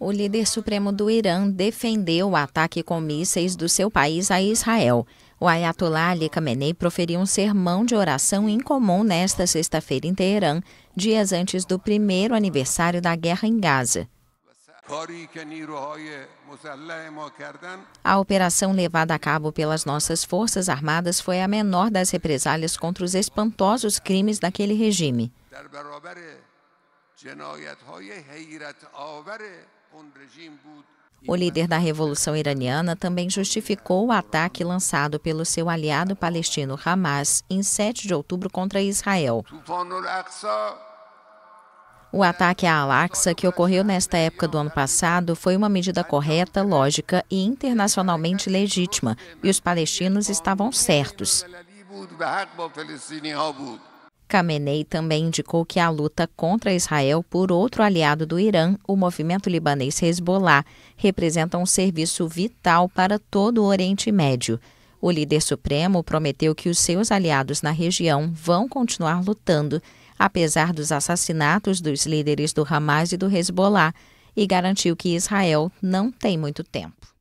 O líder supremo do Irã defendeu o ataque com mísseis do seu país a Israel. O Ayatollah Ali Khamenei proferiu um sermão de oração incomum nesta sexta-feira em Teherã, dias antes do primeiro aniversário da guerra em Gaza. A operação levada a cabo pelas nossas Forças Armadas foi a menor das represálias contra os espantosos crimes daquele regime. O líder da Revolução Iraniana também justificou o ataque lançado pelo seu aliado palestino Hamas em 7 de outubro contra Israel. O ataque à Al-Aqsa, que ocorreu nesta época do ano passado, foi uma medida correta, lógica e internacionalmente legítima, e os palestinos estavam certos. Khamenei também indicou que a luta contra Israel por outro aliado do Irã, o movimento libanês Hezbollah, representa um serviço vital para todo o Oriente Médio. O líder supremo prometeu que os seus aliados na região vão continuar lutando, apesar dos assassinatos dos líderes do Hamas e do Hezbollah, e garantiu que Israel não tem muito tempo.